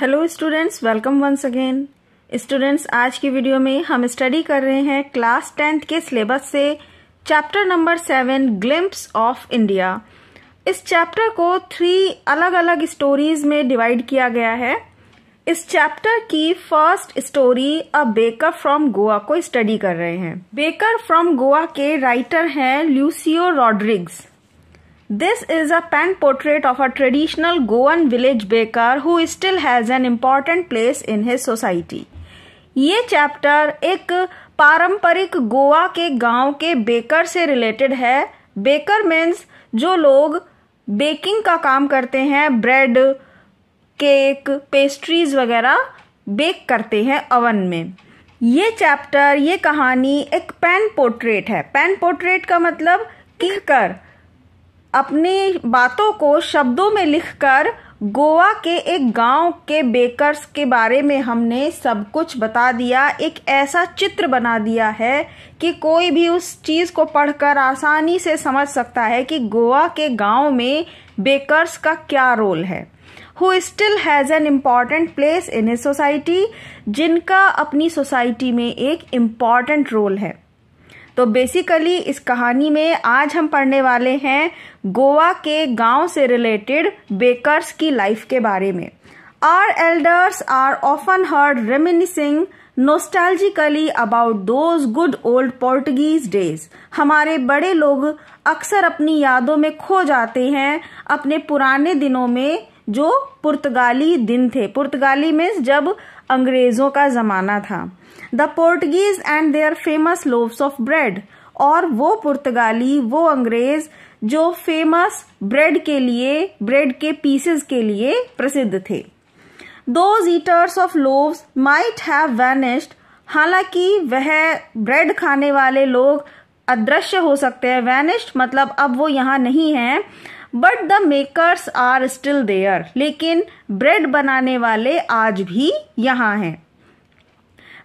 Hello students welcome once again students आज की video में हम स्टडी कर रहे हैं क्लास टेंथ के सिलेबस से chapter number seven glimpses of India इस चैप्टर को थ्री अलग अलग स्टोरीज में डिवाइड किया गया है इस चैप्टर की first story a baker from Goa को स्टडी कर रहे हैं बेकर फ्रॉम गोवा के राइटर हैं Lucio Rodrigues This is a pen portrait of a traditional Goan village baker who still has an important place in his society. ये चैप्टर एक पारंपरिक गोवा के गांव के बेकर से रिलेटेड है बेकर मीन्स जो लोग बेकिंग का काम करते हैं ब्रेड केक पेस्ट्रीज वगैरह बेक करते हैं अवन में ये चैप्टर ये कहानी एक पेन पोर्ट्रेट है पेन पोर्ट्रेट का मतलब किकर अपनी बातों को शब्दों में लिखकर गोवा के एक गांव के बेकर्स के बारे में हमने सब कुछ बता दिया एक ऐसा चित्र बना दिया है कि कोई भी उस चीज़ को पढ़कर आसानी से समझ सकता है कि गोवा के गांव में बेकर्स का क्या रोल है who still has an important place in a society जिनका अपनी सोसाइटी में एक इम्पॉर्टेंट रोल है तो बेसिकली इस कहानी में आज हम पढ़ने वाले हैं गोवा के गांव से रिलेटेड बेकर्स की लाइफ के बारे में our elders are often heard reminiscing nostalgically about those good old Portuguese days हमारे बड़े लोग अक्सर अपनी यादों में खो जाते हैं अपने पुराने दिनों में जो पुर्तगाली दिन थे पुर्तगाली मीन्स जब अंग्रेजों का जमाना था the Portuguese and their famous loaves of bread और वो पुर्तगाली वो अंग्रेज जो फेमस ब्रेड के लिए ब्रेड के पीसेस के लिए प्रसिद्ध थे those eaters of loaves might have vanished हालांकि वह ब्रेड खाने वाले लोग अदृश्य हो सकते हैं वैनिश्ड मतलब अब वो यहाँ नहीं है but the makers are still there लेकिन ब्रेड बनाने वाले आज भी यहाँ हैं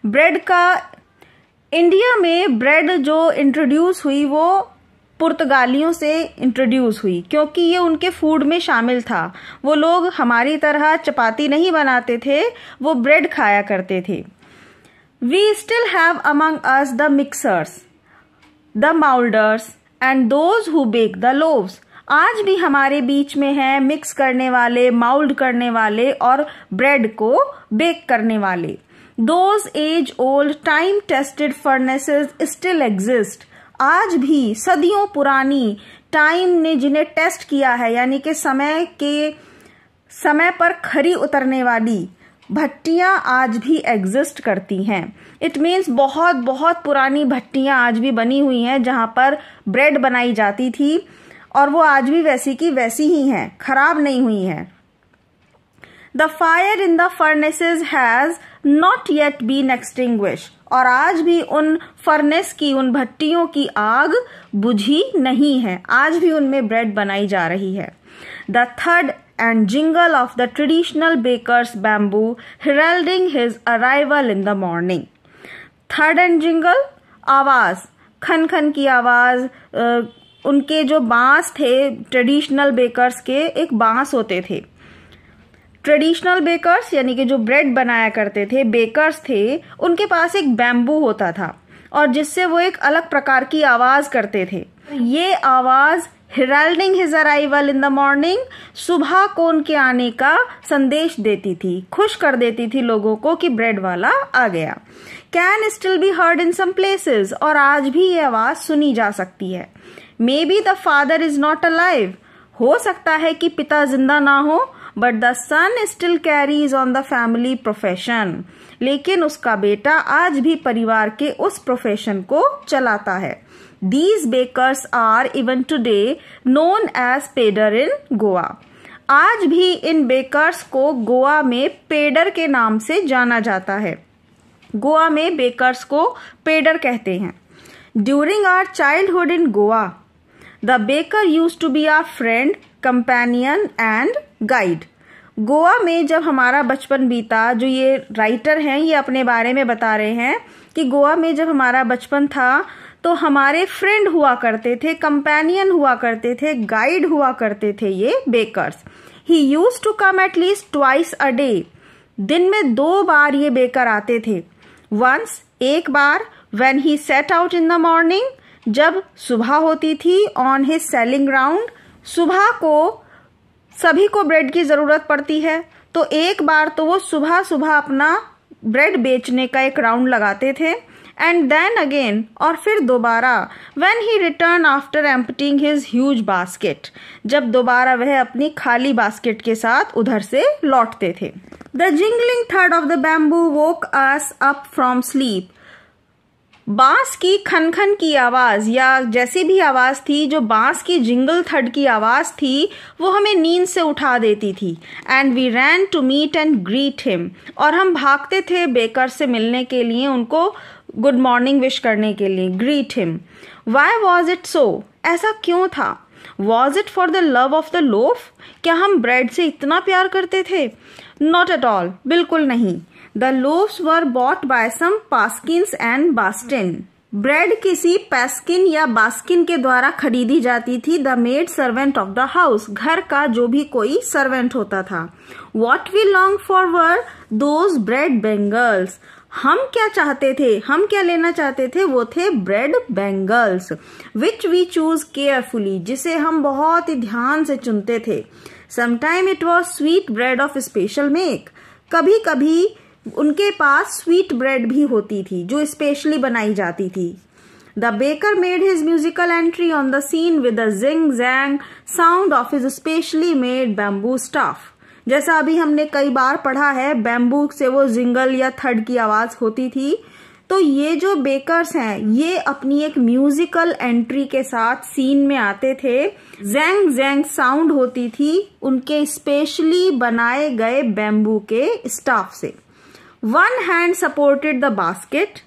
ब्रेड का इंडिया में ब्रेड जो इंट्रोड्यूस हुई वो पुर्तगालियों से इंट्रोड्यूस हुई क्योंकि ये उनके फूड में शामिल था वो लोग हमारी तरह चपाती नहीं बनाते थे वो ब्रेड खाया करते थे we still have among us the mixers the moulders and those who bake the loaves आज भी हमारे बीच में है मिक्स करने वाले माउल्ड करने वाले और ब्रेड को बेक करने वाले those age old time tested furnaces still exist आज भी सदियों पुरानी टाइम ने जिन्हें टेस्ट किया है यानी कि समय के समय पर खरी उतरने वाली भट्टियां आज भी एग्जिस्ट करती हैं इट मीन्स बहुत बहुत पुरानी भट्टियां आज भी बनी हुई हैं जहां पर ब्रेड बनाई जाती थी और वो आज भी वैसी की वैसी ही हैं खराब नहीं हुई हैं the fire in the furnaces has not yet been extinguished और आज भी उन फर्नेस की उन भट्टियों की आग बुझी नहीं है आज भी उनमें ब्रेड बनाई जा रही है the third and jingle of the traditional bakers bamboo heralding his arrival in the morning third and jingle आवाज खन खन की आवाज उनके जो बांस थे ट्रेडिशनल बेकर्स के एक बांस होते थे ट्रेडिशनल बेकर्स यानी कि जो ब्रेड बनाया करते थे बेकर्स थे उनके पास एक बैम्बू होता था और जिससे वो एक अलग प्रकार की आवाज़ करते थे ये आवाज़ heralding his arrival in the morning सुबह को उनके आने का संदेश देती थी खुश कर देती थी लोगों को कि ब्रेड वाला आ गया can still be heard in some places और आज भी ये आवाज़ सुनी जा सकती है maybe the father is not a हो सकता है कि पिता जिंदा ना हो but the son still carries on the family profession लेकिन उसका बेटा आज भी परिवार के उस प्रोफेशन को चलाता है these bakers are even today known as pader in Goa आज भी इन बेकर्स को गोवा में पेडर के नाम से जाना जाता है गोवा में बेकर्स को पेडर कहते हैं during our childhood in Goa the baker used to be our friend companion and guide Goa में जब हमारा बचपन बीता जो ये राइटर हैं ये अपने बारे में बता रहे हैं कि गोवा में जब हमारा बचपन था तो हमारे फ्रेंड हुआ करते थे कंपेनियन हुआ करते थे गाइड हुआ करते थे ये bakers he used to come at least twice a day दिन में दो बार ये बेकर आते थे वंस एक बार when he set out in the morning जब सुबह होती थी ऑन हिज सेलिंग ग्राउंड सुबह को सभी को ब्रेड की ज़रूरत पड़ती है तो एक बार तो वो सुबह सुबह अपना ब्रेड बेचने का एक राउंड लगाते थे एंड देन अगेन और फिर दोबारा when he returned after emptying his huge basket जब दोबारा वह अपनी खाली बास्केट के साथ उधर से लौटते थे द जिंगलिंग थर्ड of the bamboo woke us up from sleep बांस की खनखन की आवाज़ या जैसी भी आवाज़ थी जो बांस की जिंगल थड की आवाज़ थी वो हमें नींद से उठा देती थी and we ran to meet and greet him और हम भागते थे बेकर से मिलने के लिए उनको गुड मॉर्निंग विश करने के लिए greet him why was it so ऐसा क्यों था was it for the love of the loaf क्या हम ब्रेड से इतना प्यार करते थे नॉट एट ऑल बिल्कुल नहीं the loaves were bought by some Paskins and Bastine bread किसी पैस्किन या बास्किन के द्वारा खरीदी जाती थी the maid servant of the house घर का जो भी कोई सर्वेंट होता था what we longed for were those bread bangles हम क्या चाहते थे हम क्या लेना चाहते थे वो थे bread bangles which we chose carefully जिसे हम बहुत ही ध्यान से चुनते थे sometime it was sweet bread of special make कभी कभी उनके पास स्वीट ब्रेड भी होती थी जो स्पेशली बनाई जाती थी the baker made his musical entry on the scene with the jing jang sound of his specially made bamboo staff जैसा अभी हमने कई बार पढ़ा है बैम्बू से वो जिंगल या थर्ड की आवाज होती थी तो ये जो बेकर्स हैं ये अपनी एक म्यूजिकल एंट्री के साथ सीन में आते थे जैंग जैंग साउंड होती थी उनके स्पेशली बनाए गए बैम्बू के स्टाफ से one hand supported the basket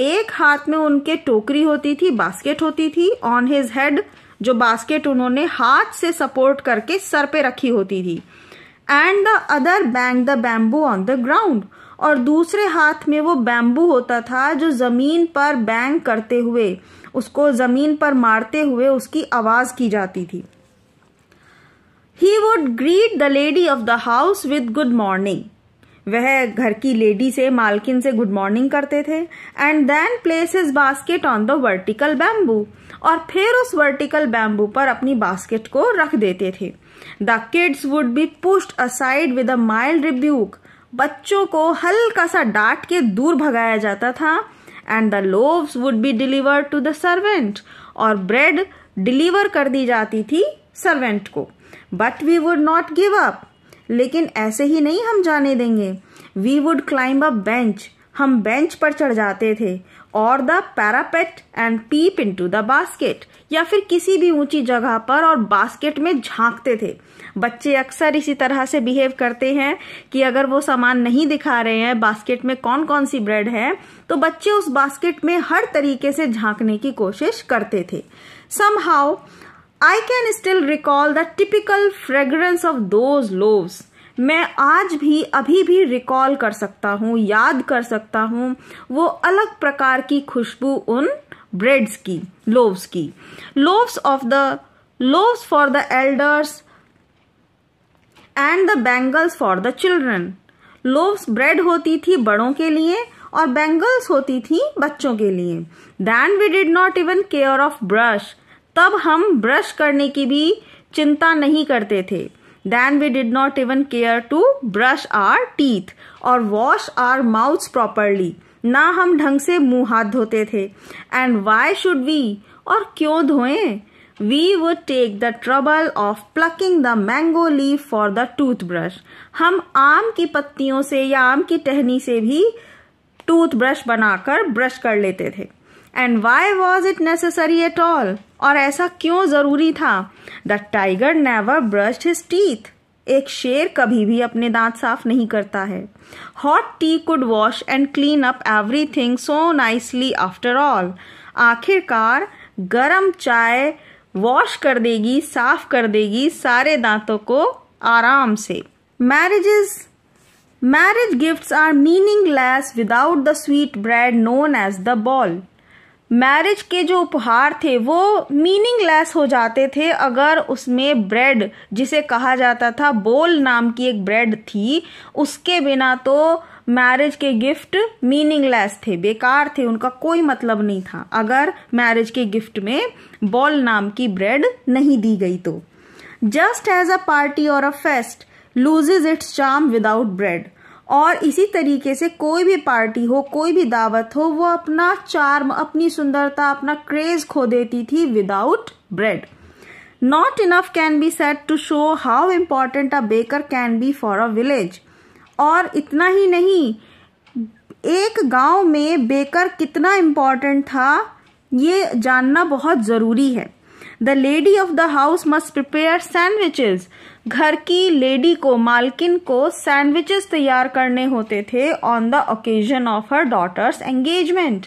एक हाथ में उनके टोकरी होती थी बास्केट होती थी ऑन हिज हेड जो बास्केट उन्होंने हाथ से सपोर्ट करके सर पे रखी होती थी and the other bang the bamboo on the ground और दूसरे हाथ में वो बैम्बू होता था जो जमीन पर बैंग करते हुए उसको जमीन पर मारते हुए उसकी आवाज की जाती थी he would greet the lady of the house with good morning वह घर की लेडी से मालकिन से गुड मॉर्निंग करते थे and then place his basket on the vertical bamboo और फिर उस वर्टिकल बैम्बू पर अपनी बास्केट को रख देते थे the kids would be pushed aside with a mild rebuke बच्चों को हल्का सा डांट के दूर भगाया जाता था and the loaves would be deliver to the servant और ब्रेड डिलीवर कर दी जाती थी सर्वेंट को but we would not give up लेकिन ऐसे ही नहीं हम जाने देंगे we would climb a bench हम बेंच पर चढ़ जाते थे और the parapet and peep into the basket या फिर किसी भी ऊंची जगह पर और बास्केट में झांकते थे बच्चे अक्सर इसी तरह से बिहेव करते हैं कि अगर वो सामान नहीं दिखा रहे हैं बास्केट में कौन कौन सी ब्रेड है तो बच्चे उस बास्केट में हर तरीके से झांकने की कोशिश करते थे somehow I can still recall the typical fragrance of those loaves मैं आज भी अभी भी रिकॉल कर सकता हूँ याद कर सकता हूँ वो अलग प्रकार की खुशबू उन ब्रेड्स की लोव्स की loaves of the loaves for the elders and the bangles for the children loaves bread होती थी बड़ों के लिए और बैंगल्स होती थी बच्चों के लिए then we did not even care of brush तब हम ब्रश करने की भी चिंता नहीं करते थे then we did not even care to brush our teeth और वॉश आर माउथ प्रॉपरली ना हम ढंग से मुंह हाथ धोते थे एंड वाई शुड वी और क्यों धोएं we would take the trouble of plucking the mango leaf for the brush हम आम की पत्तियों से या आम की टहनी से भी टूथब्रश बनाकर ब्रश कर लेते थे and why was it necessary at all और ऐसा क्यों जरूरी था the tiger never brush his teeth एक शेर कभी भी अपने दांत साफ नहीं करता है hot tea could wash and clean up everything so nicely after all आखिरकार गरम चाय वॉश कर देगी साफ कर देगी सारे दांतों को आराम से marriages marriage gifts are meaningless without the sweet bread known as the bol marriage के जो उपहार थे वो मीनिंगलेस हो जाते थे अगर उसमें ब्रेड जिसे कहा जाता था बोल नाम की एक ब्रेड थी उसके बिना तो मैरिज के गिफ्ट मीनिंगलेस थे बेकार थे उनका कोई मतलब नहीं था अगर मैरिज के गिफ्ट में बॉल नाम की ब्रेड नहीं दी गई तो जस्ट एज अ पार्टी और a feast loses its charm without bread और इसी तरीके से कोई भी पार्टी हो कोई भी दावत हो वो अपना चार्म अपनी सुंदरता अपना क्रेज खो देती थी without bread not enough can be said to show how important a baker can be for a village और इतना ही नहीं एक गांव में बेकर कितना इम्पॉर्टेंट था ये जानना बहुत ज़रूरी है the lady of the house must prepare sandwiches घर की लेडी को मालकिन को सैंडविचेस तैयार करने होते थे on the occasion of her daughter's engagement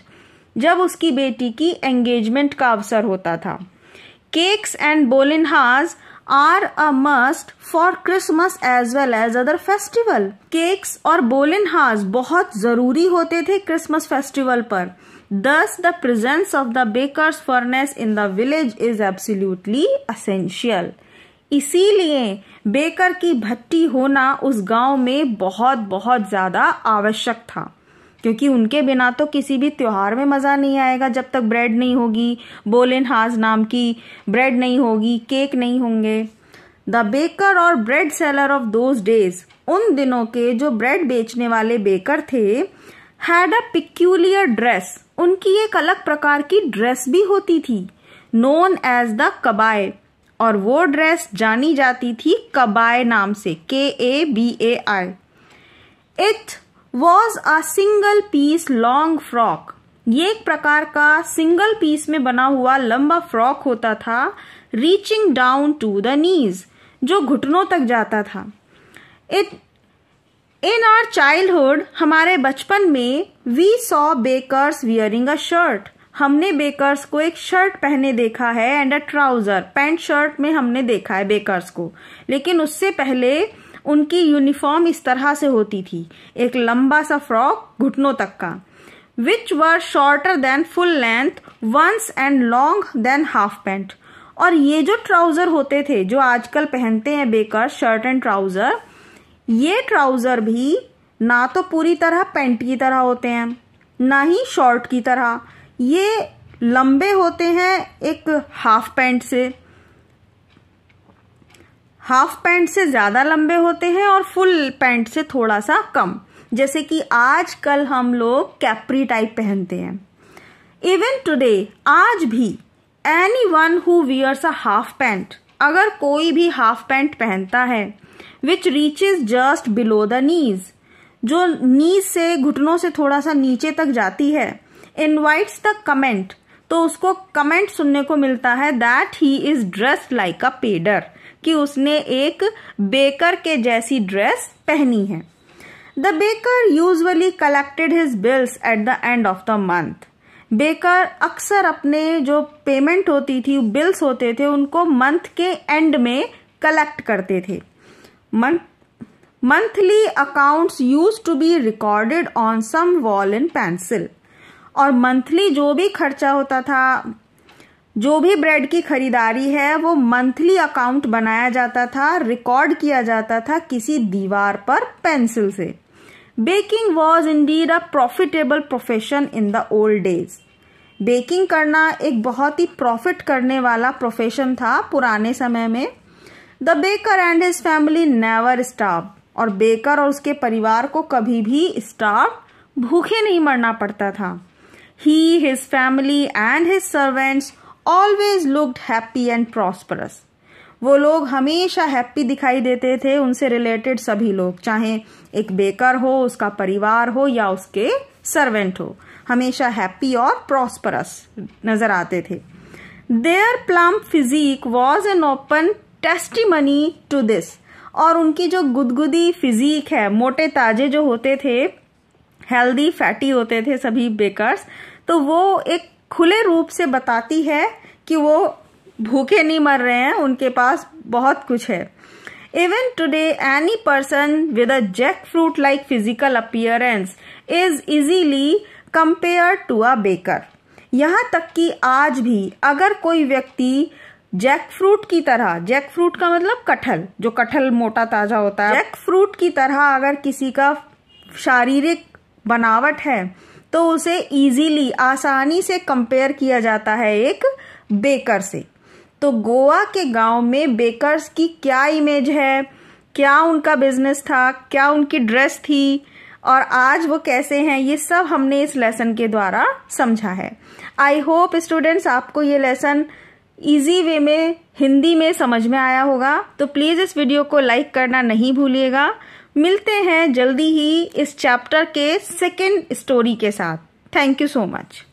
जब उसकी बेटी की एंगेजमेंट का अवसर होता था cakes and bolinhas are a must for Christmas as well as other festival cakes और बोलिनहाज बहुत जरूरी होते थे क्रिसमस फेस्टिवल पर thus the presence of the bakers furnace in the village is absolutely essential इसीलिए बेकर की भट्टी होना उस गांव में बहुत बहुत ज़्यादा आवश्यक था क्योंकि उनके बिना तो किसी भी त्योहार में मज़ा नहीं आएगा जब तक ब्रेड नहीं होगी बोलिन हाज नाम की ब्रेड नहीं होगी केक नहीं होंगे द बेकर और bread seller of those days उन दिनों के जो ब्रेड बेचने वाले बेकर थे हैड अ पिक्यूलियर ड्रेस उनकी एक अलग प्रकार की ड्रेस भी होती थी नोन एज द कबाय और वो ड्रेस जानी जाती थी कबाय नाम से K A B A I it was a single piece long frock ये एक प्रकार का सिंगल पीस में बना हुआ लंबा फ्रॉक होता था reaching down to the knees जो घुटनों तक जाता था इट इन आर चाइल्डहुड हमारे बचपन में we saw bakers wearing a shirt हमने बेकर्स को एक शर्ट पहने देखा है and a trouser pant shirt में हमने देखा है बेकर्स को लेकिन उससे पहले उनकी यूनिफॉर्म इस तरह से होती थी एक लंबा सा फ्रॉक घुटनों तक का which were shorter than full length ones and longer than half pant और ये जो ट्राउजर होते थे जो आजकल पहनते हैं बेकर शर्ट एंड ट्राउजर ये ट्राउजर भी ना तो पूरी तरह पैंट की तरह होते हैं ना ही शॉर्ट की तरह ये लंबे होते हैं एक हाफ पैंट से हाफ पैंट से ज़्यादा लंबे होते हैं और फुल पैंट से थोड़ा सा कम जैसे कि आजकल हम लोग कैप्री टाइप पहनते हैं इवन टुडे आज भी anyone who wears a half pant अगर कोई भी हाफ पैंट पहनता है which reaches just below the knees जो नीज से घुटनों से थोड़ा सा नीचे तक जाती है इनवाइट्स द कमेंट तो उसको कमेंट सुनने को मिलता है that he is dressed like a pader कि उसने एक बेकर के जैसी ड्रेस पहनी है the baker usually collected his bills at the end of the month baker अक्सर अपने जो पेमेंट होती थी बिल्स होते थे उनको मंथ के एंड में कलेक्ट करते थे monthly accounts used to be recorded on some wall in pencil और मंथली जो भी खर्चा होता था जो भी ब्रेड की खरीदारी है वो मंथली अकाउंट बनाया जाता था रिकॉर्ड किया जाता था किसी दीवार पर पेंसिल से baking was indeed a profitable profession in the old days baking करना एक बहुत ही प्रॉफिट करने वाला प्रोफेशन था पुराने समय में the baker and his family never starved और बेकर और उसके परिवार को कभी भी स्टाफ भूखे नहीं मरना पड़ता था He, his family, and his servants always looked happy and prosperous. वो लोग हमेशा हैप्पी दिखाई देते थे उनसे रिलेटेड सभी लोग चाहे एक बेकर हो उसका परिवार हो या उसके सर्वेंट हो हमेशा हैप्पी और प्रॉस्परस नजर आते थे their plump physique was an open testimony to this और उनकी जो गुदगुदी फिजीक है मोटे ताजे जो होते थे हेल्दी फैटी होते थे सभी बेकर्स तो वो एक खुले रूप से बताती है कि वो भूखे नहीं मर रहे हैं उनके पास बहुत कुछ है today any person with a jackfruit like physical appearance is easily compare to a baker यहाँ तक कि आज भी अगर कोई व्यक्ति फ्रूट की तरह फ्रूट का मतलब कटहल जो कटहल मोटा ताजा होता है फ्रूट की तरह अगर किसी का शारीरिक बनावट है तो उसे इजीली आसानी से कंपेयर किया जाता है एक बेकर से तो गोवा के गांव में बेकर्स की क्या इमेज है क्या उनका बिजनेस था क्या उनकी ड्रेस थी और आज वो कैसे हैं ये सब हमने इस लेसन के द्वारा समझा है आई होप स्टूडेंट्स आपको ये लेसन इजी वे में हिंदी में समझ में आया होगा तो प्लीज़ इस वीडियो को लाइक करना नहीं भूलिएगा मिलते हैं जल्दी ही इस चैप्टर के सेकेंड स्टोरी के साथ थैंक यू सो मच